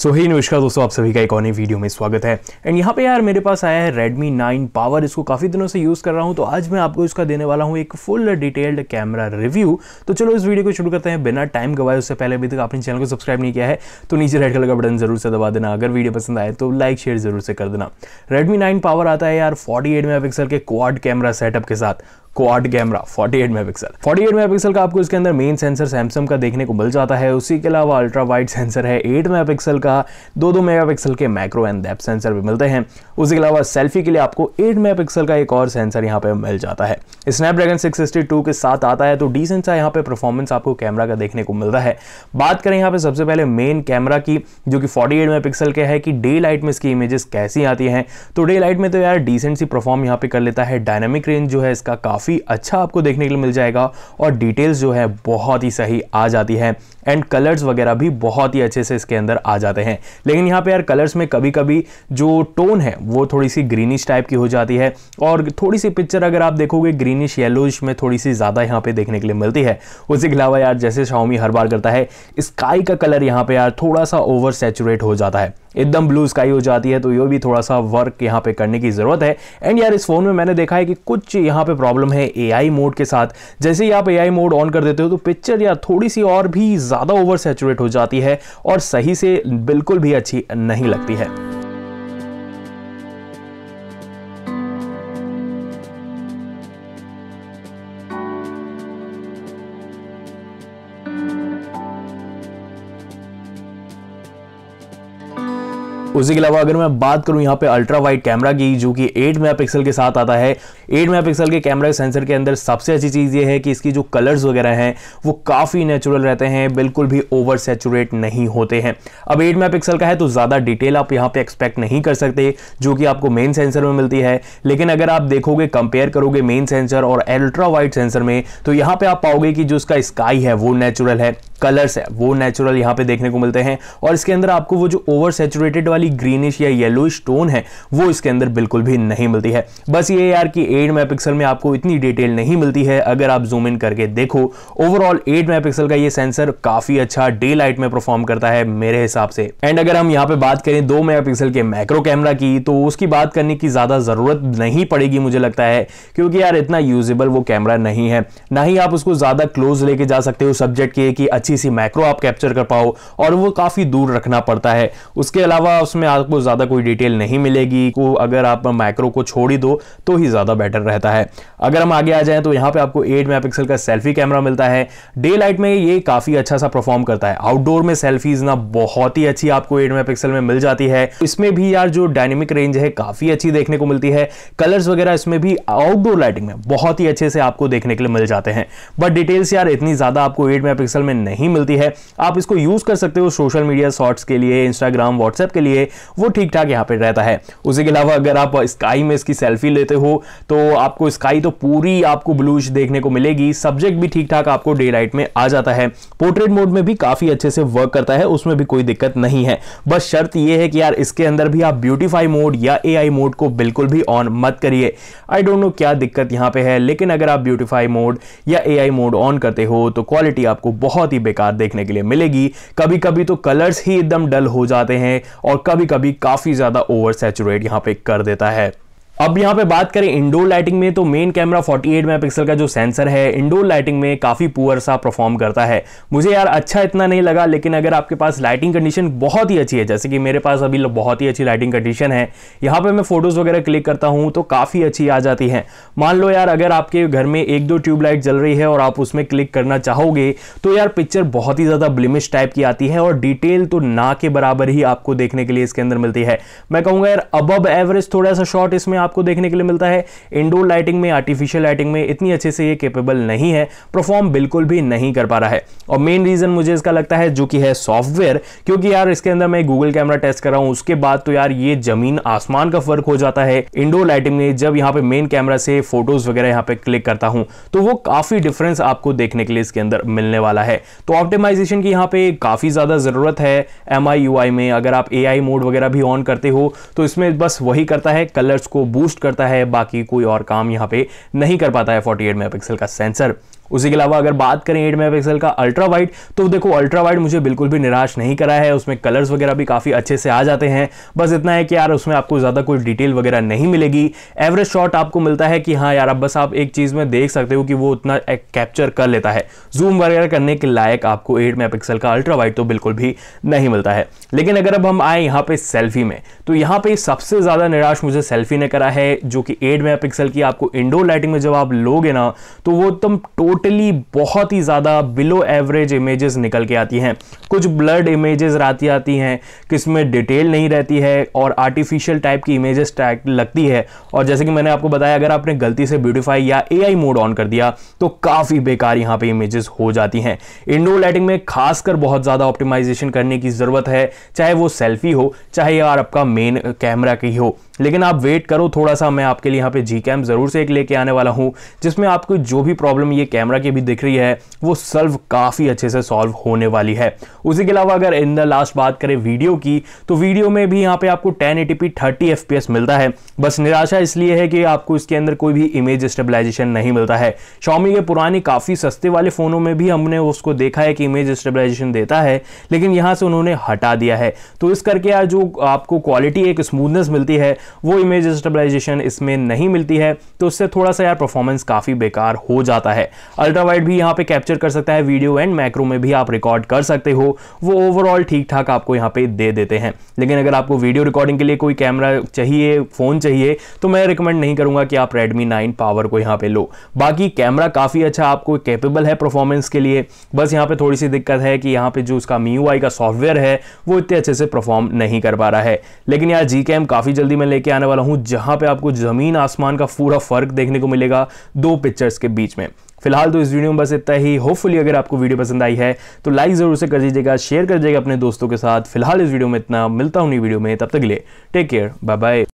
सो ही नमस्कार दोस्तों आप सभी का एक और नई वीडियो में स्वागत है एंड यहाँ पे यार मेरे पास आया है Redmi 9 पावर इसको काफ़ी दिनों से यूज़ कर रहा हूँ तो आज मैं आपको इसका देने वाला हूँ एक फुल डिटेल्ड कैमरा रिव्यू तो चलो इस वीडियो को शुरू करते हैं बिना टाइम गवाए उससे पहले अभी तक आपने चैनल को सब्सक्राइब नहीं किया है तो नीचे रेड कलर का बटन जरूर से दबा देना अगर वीडियो पसंद आए तो लाइक शेयर जरूर से कर देना रेडमी नाइन पावर आता है यार फोर्टी एट के क्वाड कैमरा सेटअप के साथ क्वाड कैमरा 48 मेगापिक्सल 48 मेगापिक्सल का आपको इसके अंदर मेन सेंसर सैमसंग का देखने को मिल जाता है उसी के अलावा अल्ट्रा वाइड सेंसर है 8 मेगापिक्सल का दो दो मेगापिक्सल के मैक्रो एंड डेप सेंसर भी मिलते हैं उसी के अलावा सेल्फी के लिए आपको 8 मेगापिक्सल का एक और सेंसर यहाँ पे मिल जाता है स्नैपड्रैगन 662 के साथ आता है तो डिसेंट सा यहाँ पे परफॉर्मेंस आपको कैमरा का देखने को मिलता है बात करें यहाँ पे सबसे पहले मेन कैमरा की जो कि 48 मेगापिक्सल के है कि डे लाइट में इसकी इमेजेस कैसी आती हैं तो डे लाइट में तो यार डिसेंट सी परफॉर्म यहाँ पे कर लेता है डायनामिक रेंज जो है इसका काफ़ी काफ़ी अच्छा आपको देखने के लिए मिल जाएगा और डिटेल्स जो है बहुत ही सही आ जाती है एंड कलर्स वगैरह भी बहुत ही अच्छे से इसके अंदर आ जाते हैं लेकिन यहाँ पे यार कलर्स में कभी कभी जो टोन है वो थोड़ी सी ग्रीनिश टाइप की हो जाती है और थोड़ी सी पिक्चर अगर आप देखोगे ग्रीनिश येलोइश में थोड़ी सी ज़्यादा यहाँ पे देखने के लिए मिलती है उसी के अलावा यार जैसे शाओमी हर बार करता है स्काई का कलर यहाँ पर यार थोड़ा सा ओवर सेचुरेट हो जाता है एकदम ब्लू स्काई हो जाती है तो ये भी थोड़ा सा वर्क यहाँ पे करने की ज़रूरत है एंड यार इस फ़ोन में मैंने देखा है कि कुछ यहाँ पे प्रॉब्लम है एआई मोड के साथ जैसे ही आप एआई मोड ऑन कर देते हो तो पिक्चर यार थोड़ी सी और भी ज़्यादा ओवर हो जाती है और सही से बिल्कुल भी अच्छी नहीं लगती है उसी के अलावा अगर मैं बात करूँ यहाँ पे अल्ट्रा वाइड कैमरा की जो कि 8 मेगापिक्सल के साथ आता है 8 मेगापिक्सल के कैमरा के सेंसर के अंदर सबसे अच्छी चीज़ ये है कि इसकी जो कलर्स वगैरह हैं वो काफ़ी नेचुरल रहते हैं बिल्कुल भी ओवर सेचुरेट नहीं होते हैं अब एट मेगा का है तो ज़्यादा डिटेल आप यहाँ पर एक्सपेक्ट नहीं कर सकते जो कि आपको मेन सेंसर में मिलती है लेकिन अगर आप देखोगे कंपेयर करोगे मेन सेंसर और अल्ट्रा वाइड सेंसर में तो यहाँ पर आप पाओगे कि जो उसका स्काई है वो नेचुरल है कलर्स है वो नेचुरल यहाँ पे देखने को मिलते हैं और इसके अंदर आपको वो जो ओवर सेचुरेटेड वाली ग्रीनिश या येलो स्टोन है वो इसके अंदर बिल्कुल भी नहीं मिलती है बस ये यार कि एट मेगा में आपको इतनी डिटेल नहीं मिलती है अगर आप जूम इन करके देखो ओवरऑल एट मेगा का ये सेंसर काफी अच्छा डे लाइट में परफॉर्म करता है मेरे हिसाब से एंड अगर हम यहाँ पे बात करें दो मेगा के मैक्रो कैमरा की तो उसकी बात करने की ज्यादा जरूरत नहीं पड़ेगी मुझे लगता है क्योंकि यार इतना यूजेबल वो कैमरा नहीं है ना ही आप उसको ज्यादा क्लोज लेके जा सकते हो सब्जेक्ट के अच्छी अच्छी सी मैक्रो आप कैप्चर कर पाओ और वो काफ़ी दूर रखना पड़ता है उसके अलावा उसमें आपको ज़्यादा कोई डिटेल नहीं मिलेगी को अगर आप मैक्रो को छोड़ ही दो तो ही ज़्यादा बेटर रहता है अगर हम आगे आ जाएँ तो यहाँ पर आपको एट मेगा का सेल्फी कैमरा मिलता है डे लाइट में ये काफ़ी अच्छा सा परफॉर्म करता है आउटडोर में सेल्फीज ना बहुत ही अच्छी आपको एट मेगा में मिल जाती है इसमें भी यार जो डायनेमिक रेंज है काफ़ी अच्छी देखने को मिलती है कलर्स वगैरह इसमें भी आउटडोर लाइटिंग में बहुत ही अच्छे से आपको देखने के लिए मिल जाते हैं बट डिटेल्स यार इतनी ज़्यादा आपको एट मेगा में नहीं नहीं मिलती है आप इसको यूज़ कर सकते हो सोशल मीडिया शॉर्ट्स के लिए इंस्टाग्राम व्हाट्सएप के लिए वो ठीक ठाक यहाँ पर रहता है उसी के अलावा अगर आप स्काई में इसकी सेल्फी लेते हो तो आपको स्काई तो पूरी आपको ब्लूश देखने को मिलेगी सब्जेक्ट भी ठीक ठाक आपको डे लाइट में आ जाता है पोर्ट्रेट मोड में भी काफ़ी अच्छे से वर्क करता है उसमें भी कोई दिक्कत नहीं है बस शर्त यह है कि यार इसके अंदर भी आप ब्यूटीफाई मोड या ए मोड को बिल्कुल भी ऑन मत करिए आई डोंट नो क्या दिक्कत यहां पे है लेकिन अगर आप ब्यूटीफाई मोड या ए मोड ऑन करते हो तो क्वालिटी आपको बहुत ही बेकार देखने के लिए मिलेगी कभी कभी तो कलर्स ही एकदम डल हो जाते हैं और कभी कभी काफ़ी ज़्यादा ओवर सेचुरेट यहाँ पे कर देता है अब यहाँ पे बात करें इंडोर लाइटिंग में तो मेन कैमरा 48 मेगा का जो सेंसर है इंडोर लाइटिंग में काफ़ी पुअर सा परफॉर्म करता है मुझे यार अच्छा इतना नहीं लगा लेकिन अगर आपके पास लाइटिंग कंडीशन बहुत ही अच्छी है जैसे कि मेरे पास अभी बहुत ही अच्छी लाइटिंग कंडीशन है यहाँ पे मैं फोटोज़ वगैरह क्लिक करता हूँ तो काफ़ी अच्छी आ जाती है मान लो यार अगर आपके घर में एक दो ट्यूबलाइट जल रही है और आप उसमें क्लिक करना चाहोगे तो यार पिक्चर बहुत ही ज़्यादा ब्लिमिश टाइप की आती है और डिटेल तो ना के बराबर ही आपको देखने के लिए इसके अंदर मिलती है मैं कहूँगा यार अबब एवरेज थोड़ा सा शॉर्ट इसमें आपको देखने के लिए मिलता है इंडोर लाइटिंग में आर्टिफिशियल लाइटिंग में इतनी अच्छे से ये केपेबल नहीं है परफॉर्म बिल्कुल भी नहीं कर पा रहा है और मेन रीज़न मुझे इसका लगता है जो कि है सॉफ्टवेयर क्योंकि यार इसके अंदर मैं गूगल कैमरा टेस्ट कर रहा हूँ उसके बाद तो यार ये जमीन आसमान का फर्क हो जाता है इंडोर लाइटिंग में जब यहाँ पे मेन कैमरा से फोटोज वगैरह यहाँ पे क्लिक करता हूँ तो वो काफ़ी डिफरेंस आपको देखने के लिए इसके अंदर मिलने वाला है तो ऑप्टिमाइजेशन की यहाँ पे काफ़ी ज़्यादा ज़रूरत है एम आई में अगर आप ए मोड वगैरह भी ऑन करते हो तो इसमें बस वही करता है कलर्स को बूस्ट करता है बाकी कोई और काम यहाँ पे नहीं कर पाता है 48 मेगापिक्सल का सेंसर उसी के अलावा अगर बात करें एट मेगापिक्सल का अल्ट्रा वाइड तो देखो अल्ट्रा वाइड मुझे बिल्कुल भी निराश नहीं करा है उसमें कलर्स वगैरह भी काफ़ी अच्छे से आ जाते हैं बस इतना है कि यार उसमें आपको ज़्यादा कोई डिटेल वगैरह नहीं मिलेगी एवरेज शॉट आपको मिलता है कि हाँ यार अब बस आप एक चीज़ में देख सकते हो कि वो उतना कैप्चर कर लेता है जूम वगैरह करने के लायक आपको एट मेगा का अल्ट्रा वाइड तो बिल्कुल भी नहीं मिलता है लेकिन अगर अब हम आए यहाँ पे सेल्फी में तो यहाँ पे सबसे ज़्यादा निराश मुझे सेल्फी ने करा करा है जो कि 8 मेगापिक्सल की आपको इंडोर लाइटिंग में जब आप लोगे ना तो वो एकदम टोटली बहुत ही ज़्यादा बिलो एवरेज इमेजेस निकल के आती हैं कुछ ब्लर्ड इमेजेस आती आती हैं किसमें डिटेल नहीं रहती है और आर्टिफिशियल टाइप की इमेजेस लगती है और जैसे कि मैंने आपको बताया अगर आपने गलती से ब्यूटिफाई या ए मोड ऑन कर दिया तो काफ़ी बेकार यहाँ पे इमेजेस हो जाती हैं इंडोर लाइटिंग में खासकर बहुत ज़्यादा ऑप्टिमाइजेशन करने की ज़रूरत है चाहे वो सेल्फी हो चाहे यार आपका मेन कैमरा की हो लेकिन आप वेट करो थोड़ा सा मैं आपके लिए यहाँ पे जी कैम ज़रूर से एक लेके आने वाला हूँ जिसमें आपको जो भी प्रॉब्लम ये कैमरा की भी दिख रही है वो सल्व काफ़ी अच्छे से सॉल्व होने वाली है उसी के अलावा अगर इन द लास्ट बात करें वीडियो की तो वीडियो में भी यहाँ पे आपको एफ पी एस मिलता है बस निराशा इसलिए है कि आपको इसके अंदर कोई भी इमेज स्टेबलाइजेशन नहीं मिलता है शॉमी के पुराने काफ़ी सस्ते वाले फ़ोनों में भी हमने उसको देखा है कि इमेज स्टेबलाइजेशन देता है लेकिन यहाँ से उन्होंने हटा दिया है तो इस करके जो आपको क्वालिटी एक स्मूथनेस मिलती है वो इमेज स्टेबलाइजेशन इसमें नहीं मिलती है तो उससे थोड़ा सा यार परफॉर्मेंस काफ़ी बेकार हो जाता है अल्ट्रा वाइड भी यहाँ पे कैप्चर कर सकता है वीडियो एंड मैक्रो में भी आप रिकॉर्ड कर सकते हो वो ओवरऑल ठीक ठाक आपको यहाँ पे दे देते हैं लेकिन अगर आपको वीडियो रिकॉर्डिंग के लिए कोई कैमरा चाहिए फ़ोन चाहिए तो मैं रिकमेंड नहीं करूँगा कि आप रेडमी नाइन पावर को यहाँ पर लो बाकी कैमरा काफ़ी अच्छा आपको कैपेबल है परफॉर्मेंस के लिए बस यहाँ पर थोड़ी सी दिक्कत है कि यहाँ पर जो उसका मी का सॉफ्टवेयर है वो इतने अच्छे से परफॉर्म नहीं कर पा रहा है लेकिन यार जी काफ़ी जल्दी मैं लेके आने वाला हूँ जहाँ पे आपको ज़मीन आसमान का पूरा फ़र्क देखने को मिलेगा दो पिक्चर्स के बीच में फिलहाल तो इस वीडियो में बस इतना ही होपफुली अगर आपको वीडियो पसंद आई है तो लाइक ज़रूर से कर दीजिएगा शेयर कर दीजिएगा अपने दोस्तों के साथ फिलहाल इस वीडियो में इतना मिलता हूँ नहीं वीडियो में तब तक लिए टेक केयर बाय बाय